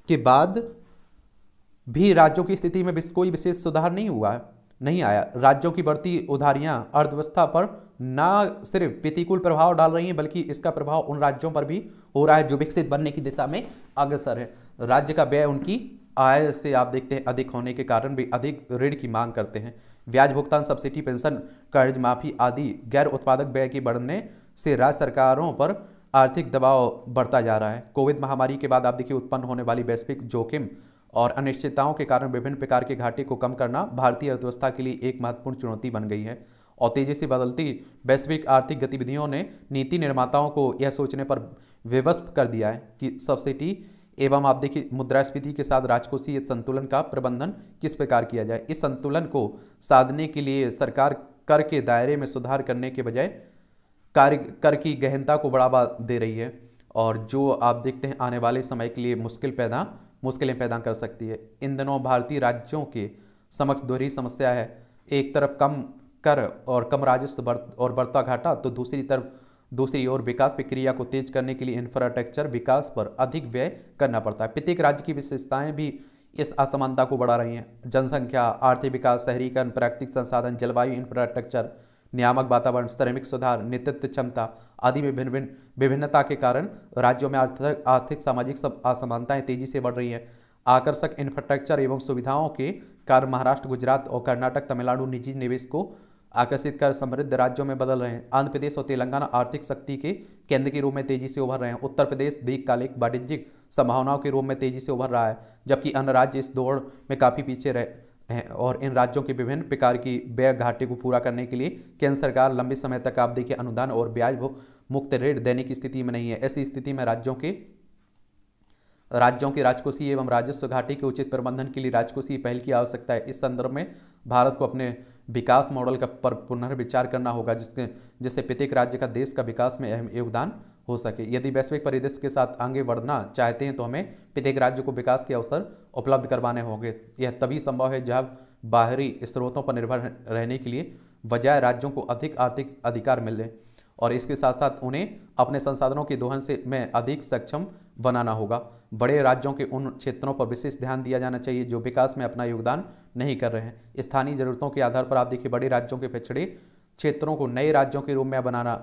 के बाद भी राज्यों की स्थिति में कोई विशेष सुधार नहीं हुआ नहीं आया राज्यों की बढ़ती उधारियां अर्थव्यवस्था पर ना सिर्फ प्रतिकूल प्रभाव डाल रही हैं बल्कि इसका प्रभाव उन राज्यों पर भी हो रहा है जो विकसित बनने की दिशा में अग्रसर है राज्य का व्यय उनकी आय से आप देखते हैं अधिक होने के कारण भी अधिक ऋण की मांग करते हैं ब्याज भुगतान सब्सिडी पेंशन कर्ज माफी आदि गैर उत्पादक व्यय के बढ़ने से राज्य सरकारों पर आर्थिक दबाव बढ़ता जा रहा है कोविड महामारी के बाद आप देखिए उत्पन्न होने वाली वैश्विक जोखिम और अनिश्चितताओं के कारण विभिन्न प्रकार के घाटे को कम करना भारतीय अर्थव्यवस्था के लिए एक महत्वपूर्ण चुनौती बन गई है और तेजी से बदलती वैश्विक आर्थिक गतिविधियों ने नीति निर्माताओं को यह सोचने पर विवस्प कर दिया है कि सब्सिडी एवं आप देखिए मुद्रास्फीति के साथ राजकोषीय संतुलन का प्रबंधन किस प्रकार किया जाए इस संतुलन को साधने के लिए सरकार कर के दायरे में सुधार करने के बजाय कार्य कर की गहनता को बढ़ावा दे रही है और जो आप देखते हैं आने वाले समय के लिए मुश्किल पैदा मुश्किलें पैदा कर सकती है इन दिनों भारतीय राज्यों के समक्ष दोहरी समस्या है एक तरफ कम कर और कम राजस्व और बढ़ता घाटा तो दूसरी तरफ दूसरी ओर विकास प्रक्रिया को तेज करने के लिए इंफ्रास्ट्रक्चर विकास पर अधिक व्यय करना पड़ता है प्रत्येक राज्य की विशेषताएं भी इस असमानता को बढ़ा रही हैं जनसंख्या आर्थिक विकास शहरीकरण प्राकृतिक संसाधन जलवायु इंफ्रास्ट्रक्चर नियामक वातावरण श्रमिक सुधार नेतृत्व क्षमता आदि में भिन्न भिन्न विभिन्नता के कारण राज्यों में आर्थिक आर्थिक सामाजिक असमानताएं तेजी से बढ़ रही हैं आकर्षक इंफ्रास्ट्रक्चर एवं सुविधाओं के कारण महाराष्ट्र गुजरात और कर्नाटक तमिलनाडु निजी निवेश को आकर्षित कर समृद्ध राज्यों में बदल रहे हैं आंध्र प्रदेश और तेलंगाना आर्थिक शक्ति के केंद्र के रूप में तेजी से उभर रहे हैं उत्तर प्रदेश दीर्घकालिक वाणिज्यिक संभावनाओं के रूप में तेजी से उभर रहा है जबकि अन्य राज्य इस दौड़ में काफ़ी पीछे रहे और इन राज्यों के विभिन्न प्रकार की व्यय घाटे को पूरा करने के लिए केंद्र सरकार लंबे समय तक आप देखिए अनुदान और ब्याज मुक्त ऋण देने की स्थिति में नहीं है ऐसी स्थिति में राज्यों के राज्यों के राजकोषीय एवं राजस्व घाटे के उचित प्रबंधन के लिए राजकोषीय पहल की आवश्यकता है इस संदर्भ में भारत को अपने विकास मॉडल का पर पुनर्विचार करना होगा जिसके जिससे प्रत्येक राज्य का देश का विकास में अहम योगदान हो सके यदि वैश्विक परिदृश्य के साथ आगे बढ़ना चाहते हैं तो हमें प्रत्येक राज्य को विकास के अवसर उपलब्ध करवाने होंगे यह तभी संभव है जब बाहरी स्रोतों पर निर्भर रहने के लिए बजाय राज्यों को अधिक आर्थिक अधिकार मिले और इसके साथ साथ उन्हें अपने संसाधनों के दोहन से में अधिक सक्षम बनाना होगा बड़े राज्यों के उन क्षेत्रों पर विशेष ध्यान दिया जाना चाहिए जो विकास में अपना योगदान नहीं कर रहे हैं स्थानीय जरूरतों के आधार पर आप देखिए बड़े राज्यों के पिछड़े क्षेत्रों को नए राज्यों के रूप में बनाना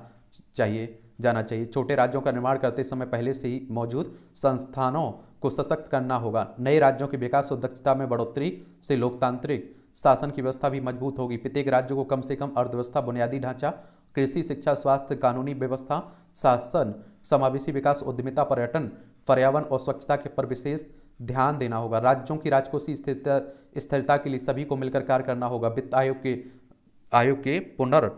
चाहिए जाना चाहिए छोटे राज्यों का निर्माण करते समय पहले से ही मौजूद संस्थानों को सशक्त करना होगा नए राज्यों के विकास और दक्षता में बढ़ोतरी से लोकतांत्रिक शासन की व्यवस्था भी मजबूत होगी प्रत्येक राज्य को कम से कम अर्थव्यवस्था बुनियादी ढांचा कृषि शिक्षा स्वास्थ्य कानूनी व्यवस्था शासन समावेशी विकास उद्यमिता पर्यटन पर्यावरण और स्वच्छता के पर विशेष ध्यान देना होगा राज्यों की राजकोषीय स्थिरता स्थिरता के लिए सभी को मिलकर कार्य करना होगा वित्त आयोग के आयोग के पुनर्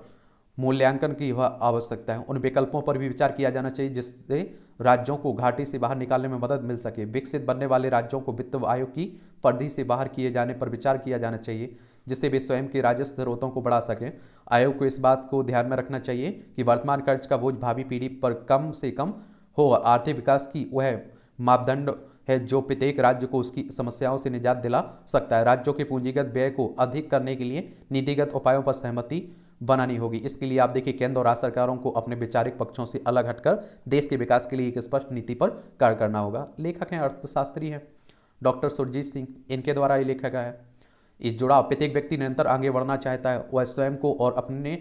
मूल्यांकन की वह आवश्यकता है उन विकल्पों पर भी विचार किया जाना चाहिए जिससे राज्यों को घाटी से बाहर निकालने में मदद मिल सके विकसित बनने वाले राज्यों को वित्त आयोग की परिधि से बाहर किए जाने पर विचार किया जाना चाहिए जिससे वे स्वयं के राजस्व स्रोतों को बढ़ा सकें आयोग को इस बात को ध्यान में रखना चाहिए कि वर्तमान कर्ज का बोझ भावी पीढ़ी पर कम से कम हो आर्थिक विकास की वह मापदंड है जो प्रत्येक राज्य को उसकी समस्याओं से निजात दिला सकता है राज्यों के पूंजीगत व्यय को अधिक करने के लिए नीतिगत उपायों पर सहमति बनानी होगी इसके लिए आप देखिए केंद्र और राज्य सरकारों को अपने वैचारिक पक्षों से अलग हटकर देश के विकास के लिए एक स्पष्ट नीति पर कार्य करना होगा लेखक हैं अर्थशास्त्री हैं डॉक्टर सुरजीत सिंह इनके द्वारा ये लेखक है इस जुड़ाव प्रत्येक व्यक्ति निरंतर आगे बढ़ना चाहता है वह स्वयं को और अपने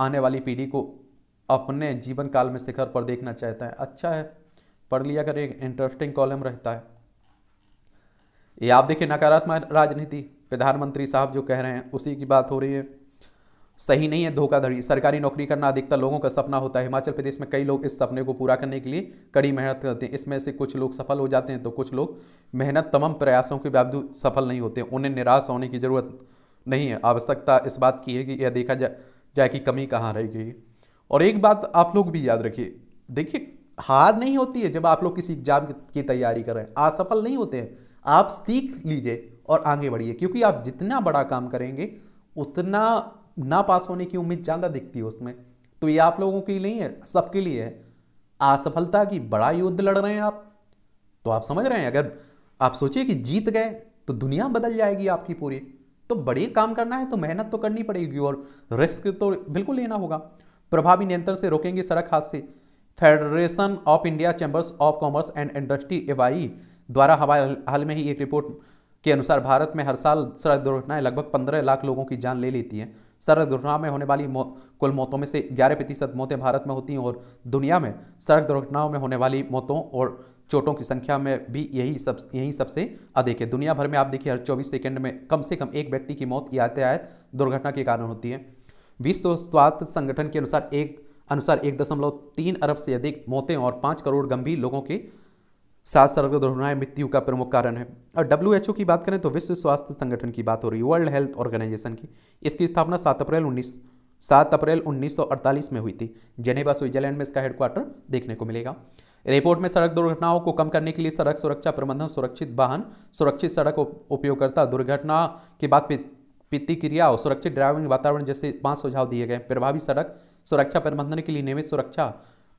आने वाली पीढ़ी को अपने जीवन काल में शिखर पर देखना चाहता है अच्छा है पढ़ लिया कर एक इंटरेस्टिंग कॉलम रहता है ये आप देखिए नकारात्मक राजनीति प्रधानमंत्री साहब जो कह रहे हैं उसी की बात हो रही है सही नहीं है धोखाधड़ी सरकारी नौकरी करना अधिकतर लोगों का सपना होता है हिमाचल प्रदेश में कई लोग इस सपने को पूरा करने के लिए कड़ी मेहनत करते हैं इसमें से कुछ लोग सफल हो जाते हैं तो कुछ लोग मेहनत तमाम प्रयासों के बावजूद सफल नहीं होते उन्हें निराश होने की ज़रूरत नहीं है आवश्यकता इस बात की है कि यह देखा जाए कि कमी कहाँ रह गई और एक बात आप लोग भी याद रखिए देखिए हार नहीं होती है जब आप लोग किसी एग्जाम की तैयारी कर रहे हैं असफल नहीं होते हैं आप सीख लीजिए और आगे बढ़िए क्योंकि आप जितना बड़ा काम करेंगे उतना ना पास होने की उम्मीद ज़्यादा दिखती है उसमें तो ये आप लोगों के लिए नहीं है सबके लिए है असफलता की बड़ा युद्ध लड़ रहे हैं आप तो आप समझ रहे हैं अगर आप सोचिए कि जीत गए तो दुनिया बदल जाएगी आपकी पूरी तो बड़े काम करना है तो मेहनत तो करनी पड़ेगी और रिस्क तो बिल्कुल लेना होगा प्रभावी नियंत्रण से रोकेंगे सड़क हादसे Federation of India Chambers of Commerce and Industry एवाई द्वारा हवाई हाल में ही एक रिपोर्ट के अनुसार भारत में हर साल सड़क दुर्घटनाएं लगभग पंद्रह लाख लोगों की जान ले लेती हैं सड़क दुर्घटना में होने वाली मौ, कुल मौतों में से ग्यारह प्रतिशत मौतें भारत में होती हैं और दुनिया में सड़क दुर्घटनाओं में होने वाली मौतों और चोटों की संख्या में भी यही सब यही सबसे अधिक है दुनिया भर में आप देखिए हर 24 सेकंड में कम से कम एक व्यक्ति की मौत यातायात दुर्घटना के कारण होती है विश्व स्वास्थ्य संगठन के अनुसार एक अनुसार एक दशमलव तीन अरब से अधिक मौतें और पाँच करोड़ गंभीर लोगों के सात सड़क दुर्घटनाएं मृत्यु का प्रमुख कारण है और डब्ल्यू की बात करें तो विश्व स्वास्थ्य संगठन की बात हो रही है वर्ल्ड हेल्थ ऑर्गेनाइजेशन की इसकी स्थापना सात अप्रैल उन्नीस सात अप्रैल 1948 में हुई थी जेनेवा स्विट्जरलैंड में इसका हेडक्वार्टर देखने को मिलेगा रिपोर्ट में सड़क दुर्घटनाओं को कम करने के लिए सड़क सुरक्षा प्रबंधन सुरक्षित वाहन सुरक्षित सड़क उपयोगकर्ता दुर्घटना के बाद प्रतिक्रिया और सुरक्षित ड्राइविंग वातावरण जैसे पांच सुझाव दिए गए प्रभावी सड़क सुरक्षा प्रबंधन के लिए नियमित सुरक्षा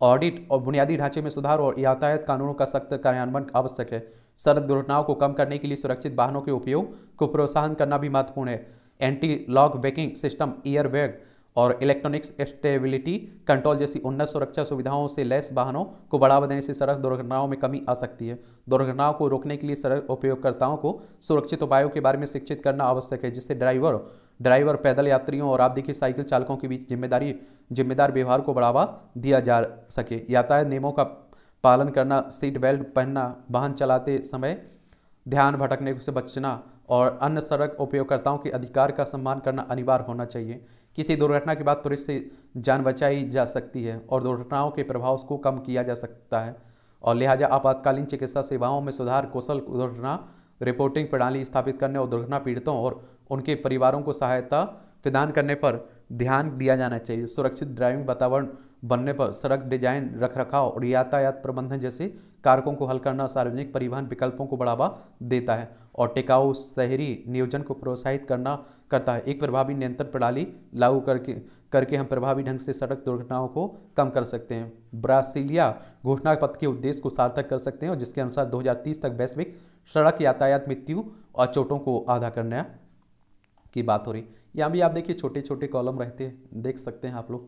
ऑडिट और बुनियादी ढांचे में सुधार और यातायात कानूनों का सख्त कार्यान्वयन आवश्यक है सड़क दुर्घटनाओं को कम करने के लिए सुरक्षित वाहनों के उपयोग को प्रोत्साहन करना भी महत्वपूर्ण है anti lock braking system airbag और इलेक्ट्रॉनिक्स स्टेबिलिटी कंट्रोल जैसी उन्नत सुरक्षा सुविधाओं से लैस वाहनों को बढ़ावा देने से सड़क दुर्घटनाओं में कमी आ सकती है दुर्घटनाओं को रोकने के लिए सड़क उपयोगकर्ताओं को सुरक्षित उपायों के बारे में शिक्षित करना आवश्यक है जिससे ड्राइवर ड्राइवर पैदल यात्रियों और देखिए साइकिल चालकों के बीच जिम्मेदारी जिम्मेदार व्यवहार को बढ़ावा दिया जा सके यातायात नियमों का पालन करना सीट बेल्ट पहनना वाहन चलाते समय ध्यान भटकने से बचना और अन्य सड़क उपयोगकर्ताओं के अधिकार का सम्मान करना अनिवार्य होना चाहिए किसी दुर्घटना के बाद त्वरित से जान बचाई जा सकती है और दुर्घटनाओं के प्रभाव को कम किया जा सकता है और लिहाजा आपातकालीन चिकित्सा सेवाओं में सुधार कौशल दुर्घटना रिपोर्टिंग प्रणाली स्थापित करने और दुर्घटना पीड़ितों और उनके परिवारों को सहायता प्रदान करने पर ध्यान दिया जाना चाहिए सुरक्षित ड्राइविंग वातावरण बनने पर सड़क डिजाइन रखरखाव और यातायात प्रबंधन जैसे कारकों को हल करना सार्वजनिक परिवहन विकल्पों को बढ़ावा देता है और टिकाऊ शहरी नियोजन को प्रोत्साहित करना करता है एक प्रभावी नियंत्रण प्रणाली लागू करके करके हम प्रभावी ढंग से सड़क दुर्घटनाओं को कम कर सकते हैं ब्रासिलिया घोषणा पत्र के उद्देश्य को सार्थक कर सकते हैं और जिसके अनुसार दो तक वैश्विक सड़क यातायात मृत्यु और चोटों को आधा करना की बात हो रही यहाँ भी आप देखिए छोटे छोटे कॉलम रहते हैं देख सकते हैं आप लोग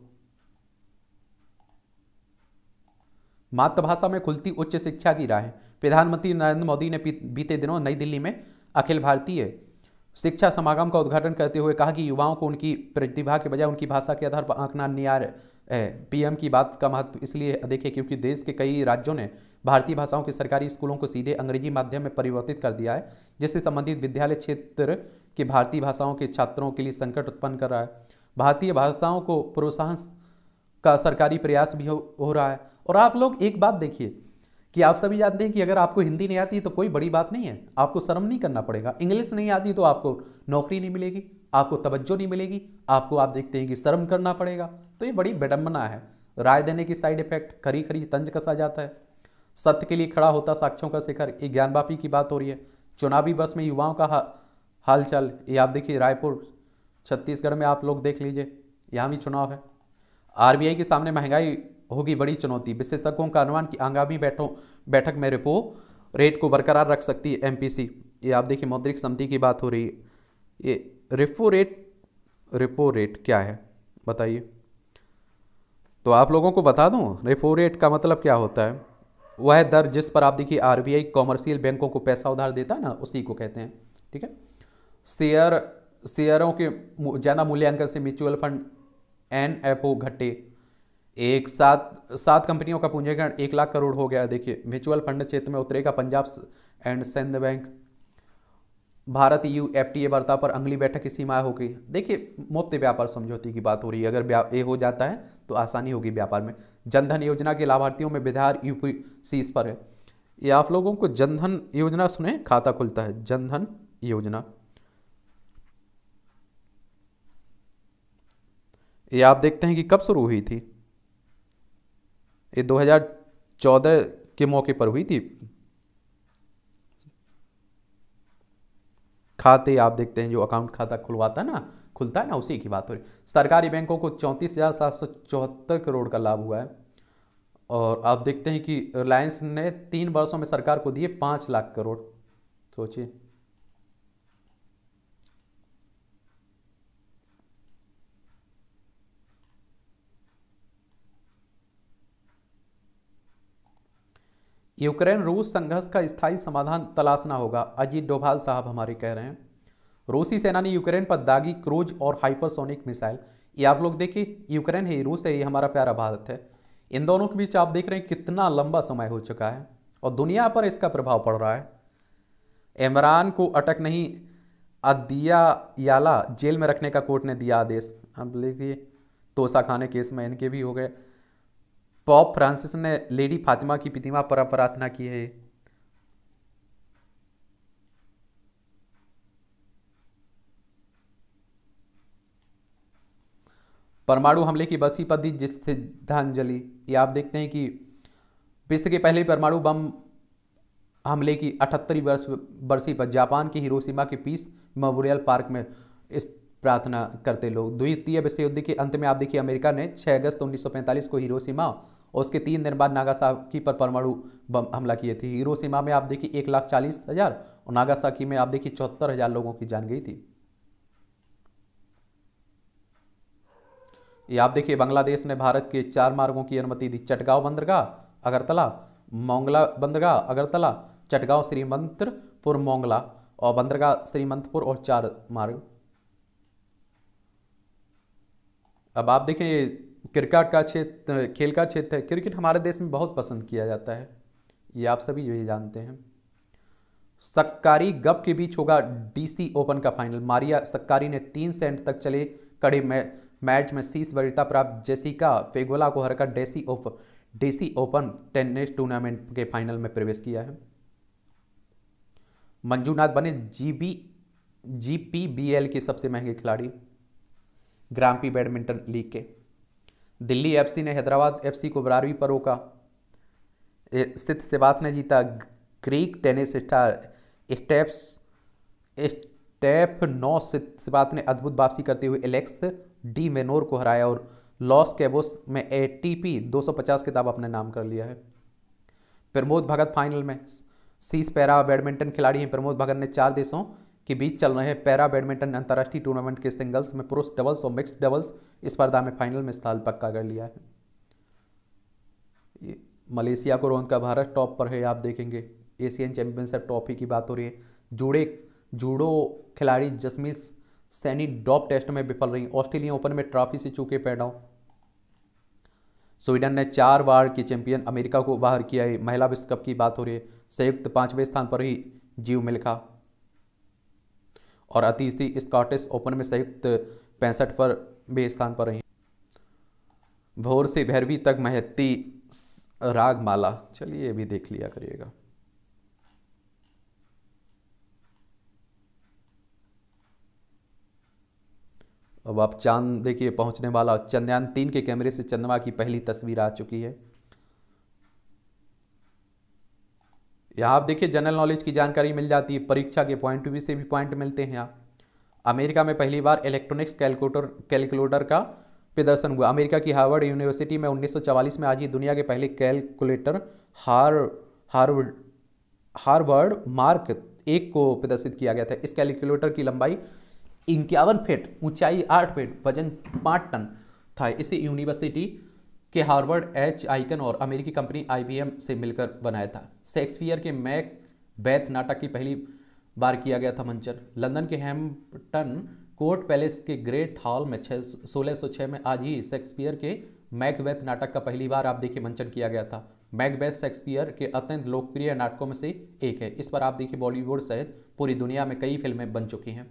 मातृभाषा में खुलती उच्च शिक्षा की राह प्रधानमंत्री नरेंद्र मोदी ने बीते दिनों नई दिल्ली में अखिल भारतीय शिक्षा समागम का उद्घाटन करते हुए कहा कि युवाओं को उनकी प्रतिभा के बजाय उनकी भाषा के आधार पर आंकना नियार पीएम की बात का महत्व इसलिए देखें क्योंकि देश के कई राज्यों ने भारतीय भाषाओं के सरकारी स्कूलों को सीधे अंग्रेजी माध्यम में परिवर्तित कर दिया है जिससे संबंधित विद्यालय क्षेत्र कि भारतीय भाषाओं के छात्रों के लिए संकट उत्पन्न कर रहा है भारतीय भाषाओं को प्रोत्साहन का सरकारी प्रयास भी हो, हो रहा है और आप लोग एक बात देखिए कि आप सभी जानते हैं कि अगर आपको हिंदी नहीं आती तो कोई बड़ी बात नहीं है आपको शर्म नहीं करना पड़ेगा इंग्लिश नहीं आती तो आपको नौकरी नहीं मिलेगी आपको तवज्जो नहीं मिलेगी आपको आप देखते हैं कि शर्म करना पड़ेगा तो ये बड़ी विडम्बना है राय देने की साइड इफेक्ट खरी खरी तंज कसा जाता है सत्य के लिए खड़ा होता साक्ष्यों का शिखर ये ज्ञानवापी की बात हो रही है चुनावी बस में युवाओं का हालचाल ये आप देखिए रायपुर छत्तीसगढ़ में आप लोग देख लीजिए यहाँ भी चुनाव है आरबीआई के सामने महंगाई होगी बड़ी चुनौती विशेषज्ञों का अनुमान कि आगामी बैठों बैठक में रेपो रेट को बरकरार रख सकती है एमपीसी ये आप देखिए मौद्रिक समिति की बात हो रही है ये रेपो रेट रेपो रेट क्या है बताइए तो आप लोगों को बता दूँ रेपो रेट का मतलब क्या होता है वह दर जिस पर आप देखिए आरबीआई कॉमर्शियल बैंकों को पैसा उधार देता है ना उसी को कहते हैं ठीक है शेयर शेयरों के ज़्यादा मूल्यांकन से mutual fund N F O घटे एक सात सात कंपनियों का पूंजीकरण एक लाख करोड़ हो गया देखिए म्यूचुअल फंड क्षेत्र में उतरेगा Punjab and Sind bank Bharat U F T A वार्ता पर अंगली बैठक की सीमा हो गई देखिए मुफ्त व्यापार समझौते की बात हो रही है अगर ये हो जाता है तो आसानी होगी व्यापार में जनधन योजना के लाभार्थियों में बिहार यूपी सीस पर है ये आप लोगों को जनधन योजना सुने खाता खुलता है जनधन योजना ये आप देखते हैं कि कब शुरू हुई थी ये 2014 के मौके पर हुई थी खाते आप देखते हैं जो अकाउंट खाता खुलवाता ना खुलता है ना उसी की बात हो रही सरकारी बैंकों को चौंतीस हज़ार सात सौ चौहत्तर करोड़ का लाभ हुआ है और आप देखते हैं कि रिलायंस ने तीन वर्षों में सरकार को दिए पाँच लाख करोड़ सोचिए यूक्रेन रूस संघर्ष का स्थायी समाधान तलाशना होगा अजीत डोभाल साहब हमारे कह रहे हैं रूसी सेना ने यूक्रेन पर दागी क्रूज और हाइपरसोनिक मिसाइल ये आप लोग देखिए यूक्रेन है रूस है ये हमारा प्यारा भारत है इन दोनों के बीच आप देख रहे हैं कितना लंबा समय हो चुका है और दुनिया पर इसका प्रभाव पड़ रहा है इमरान को अटक नहीं अदिया याला जेल में रखने का कोर्ट ने दिया आदेश अब लिखिए तोसा खाने केस में इनके भी हो गए पॉप फ्रांसिस ने लेडी फातिमा की प्रतिमा पर प्रार्थना की है परमाणु हमले की बसी पर दी जिस श्रद्धांजलि ये आप देखते हैं कि विश्व के पहले परमाणु बम हमले की अठहत्तरी वर्ष बरसी पर जापान के हिरोशिमा के पीस मेमोरियल पार्क में इस प्रार्थना करते लोग द्वितीय विश्व युद्ध के अंत में आप देखिए अमेरिका ने 6 अगस्त 1945 को हिरोशिमा और उसके तीन दिन बाद नागासाकी पर परमाणु बम हमला किए थे हिरोशिमा में आप देखिए एक लाख चालीस हज़ार और नागासाकी में आप देखिए चौहत्तर हज़ार लोगों की जान गई थी ये आप देखिए बांग्लादेश ने भारत के चार मार्गों की अनुमति दी चटगांव बंदरगाह अगरतला मोंगला बंदरगाह अगरतला चटगांव श्रीमंतपुर मोंगला और बंदरगाह श्रीमंतपुर और चार मार्ग अब आप देखें क्रिकेट का क्षेत्र खेल का क्षेत्र है क्रिकेट हमारे देश में बहुत पसंद किया जाता है ये आप सभी यही जानते हैं सक्कारी गप के बीच होगा डीसी ओपन का फाइनल मारिया सक्कारी ने तीन सेंट तक चले कड़े मैच में शीस वरीता प्राप्त जेसिका फेगोला को हरकर डेसी ओप डीसी ओपन टेनिस टूर्नामेंट के फाइनल में प्रवेश किया है मंजूनाथ बने जीबी जीपीबीएल के सबसे महंगे खिलाड़ी ग्राम्पी बैडमिंटन लीग के दिल्ली एफसी ने हैदराबाद एफसी को बारहवीं पर रोका स्थित सेबास ने जीता ग्रीक टेनिस स्टार स्टेप्स स्टेप नौ सिबात ने अद्भुत वापसी करते हुए एलेक्स डी मेनोर को हराया और लॉस कैबोस में ए टी पी दो सौ पचास किताब अपने नाम कर लिया है प्रमोद भगत फाइनल में सीस पैरा बैडमिंटन खिलाड़ी हैं प्रमोद भगत ने चार देशों के बीच चल रहे पैरा बैडमिंटन अंतर्राष्ट्रीय टूर्नामेंट के सिंगल्स में पुरुष डबल्स और मिक्स डबल्स स्पर्धा में फाइनल में स्थान पक्का कर लिया है मलेशिया को रोहन का भारत टॉप पर है आप देखेंगे एशियन चैंपियनशिप ट्रॉफी की बात हो रही है जूडे जूडो खिलाड़ी जसमीत सैनी डॉप टेस्ट में विफल रही ऑस्ट्रेलिया ओपन में ट्रॉफी से चूके पैडाउन स्वीडन ने चार बार की चैंपियन अमेरिका को बाहर किया है महिला विश्व कप की बात हो रही है संयुक्त पांचवें स्थान पर ही जीव मिल्खा और अतीजी स्कॉटिश ओपन में संयुक्त पैंसठ पर भी स्थान पर रही भोर से भैरवी तक महती रागमाला चलिए भी देख लिया करिएगा अब आप चांद देखिए पहुंचने वाला चंद्रयान तीन के कैमरे से चंद्रमा की पहली तस्वीर आ चुकी है यहाँ आप देखिए जनरल नॉलेज की जानकारी मिल जाती है परीक्षा के पॉइंट ऑफ व्यू से भी पॉइंट मिलते हैं यहाँ अमेरिका में पहली बार इलेक्ट्रॉनिक्स कैलकुलेटर कैलकुलेटर का प्रदर्शन हुआ अमेरिका की हार्वर्ड यूनिवर्सिटी में 1944 में आज ही दुनिया के पहले कैलकुलेटर हार हार्वर्ड हार्वर्ड मार्क एक को प्रदर्शित किया गया था इस कैलकुलेटर की लंबाई इक्यावन फीट ऊंचाई आठ फीट वजन पाँच टन था इसे यूनिवर्सिटी के हार्वर्ड एच आइकन और अमेरिकी कंपनी आईबीएम से मिलकर बनाया था शेक्सपियर के मैक बैथ नाटक की पहली बार किया गया था मंचन लंदन के हेम्पटन कोर्ट पैलेस के ग्रेट हॉल में छः सोलह में आज ही शेक्सपियर के मैकबैथ नाटक का पहली बार आप देखिए मंचन किया गया था मैकबैथ शेक्सपियर के अत्यंत लोकप्रिय नाटकों में से एक है इस पर आप देखिए बॉलीवुड सहित पूरी दुनिया में कई फिल्में बन चुकी हैं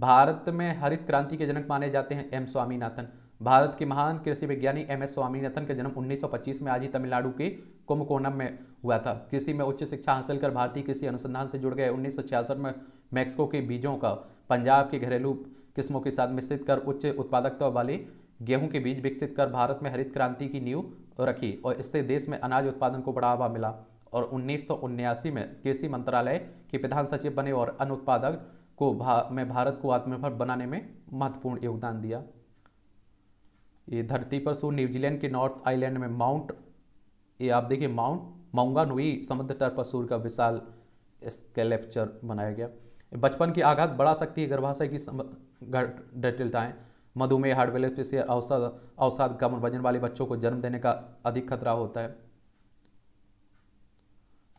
भारत में हरित क्रांति के जनक माने जाते हैं एम स्वामीनाथन भारत के महान कृषि विज्ञानी एम एस स्वामीनाथन का जन्म 1925 में आज ही तमिलनाडु के कुंभकोणम में हुआ था कृषि में उच्च शिक्षा हासिल कर भारतीय कृषि अनुसंधान से जुड़ गए उन्नीस में मैक्सिको के बीजों का पंजाब के घरेलू किस्मों के साथ मिश्रित कर उच्च उत्पादकता वाले गेहूं के बीज विकसित कर भारत में हरित क्रांति की नींव रखी और इससे देश में अनाज उत्पादन को बढ़ावा मिला और उन्नीस में कृषि मंत्रालय के प्रधान सचिव बने और अन्य उत्पादक को भा, में भारत को आत्मनिर्भर बनाने में महत्वपूर्ण योगदान दिया ये धरती पर सूर्य न्यूजीलैंड के नॉर्थ आइलैंड में माउंट ये आप देखिए माउंट माउंगा नुई समुद्र तट पर सूर्य का विशाल स्केलेप्चर बनाया गया बचपन की आघात बढ़ा सकती है गर्भाशय की जटिलताएं मधुमेह हार्ट वेलेप से अवसाद अवसाद कम वजन वाले बच्चों को जन्म देने का अधिक खतरा होता है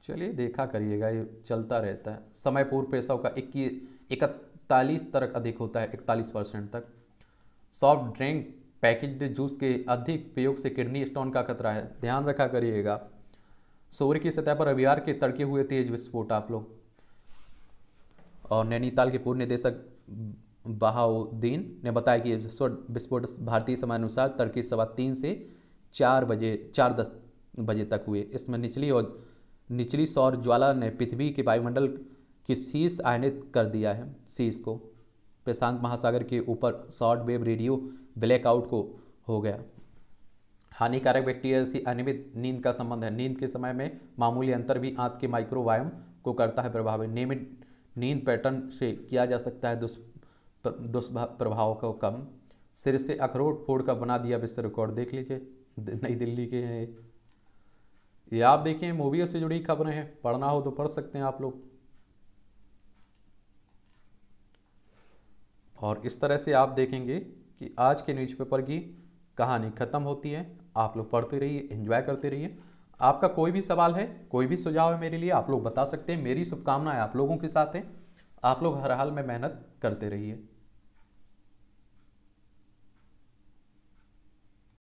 चलिए देखा करिएगा ये चलता रहता है समय पूर्व पेशाओं का इक्कीस इकतालीस तक अधिक होता है इकतालीस परसेंट तक सॉफ्ट ड्रिंक पैकेज्ड जूस के अधिक प्रयोग से किडनी स्टोन का खतरा है ध्यान रखा करिएगा सूर्य की सतह पर रविवार के तड़के हुए तेज विस्फोट आप लोग और नैनीताल के पूर्व निदेशक बहाउद्दीन ने बताया कि विस्फोट भारतीय समय अनुसार तड़के सवा तीन से चार बजे चार दस बजे तक हुए इसमें निचली और निचली सौर ज्वाला ने पृथ्वी के वायुमंडल की शीश आयनित कर दिया है शीश को प्रशांत महासागर के ऊपर शॉर्ट वेव रेडियो ब्लैकआउट को हो गया हानिकारक बैक्टीरिया से अनियमित नींद का संबंध है नींद के समय में मामूली अंतर भी आंत के माइक्रोवायम को करता है प्रभावित नियमित नींद पैटर्न से किया जा सकता है दुष्प्रभाव को कम सिर से अखरोट फोड़ का बना दिया विश्व रिकॉर्ड देख लीजिए नई दिल्ली के हैं ये आप देखिए मूवियों से जुड़ी खबरें हैं पढ़ना हो तो पढ़ सकते हैं आप लोग और इस तरह से आप देखेंगे कि आज के न्यूज़पेपर की कहानी ख़त्म होती है आप लोग पढ़ते रहिए एंजॉय करते रहिए आपका कोई भी सवाल है कोई भी सुझाव है मेरे लिए आप लोग बता सकते हैं मेरी शुभकामनाएं आप लोगों के साथ हैं आप लोग हर हाल में मेहनत करते रहिए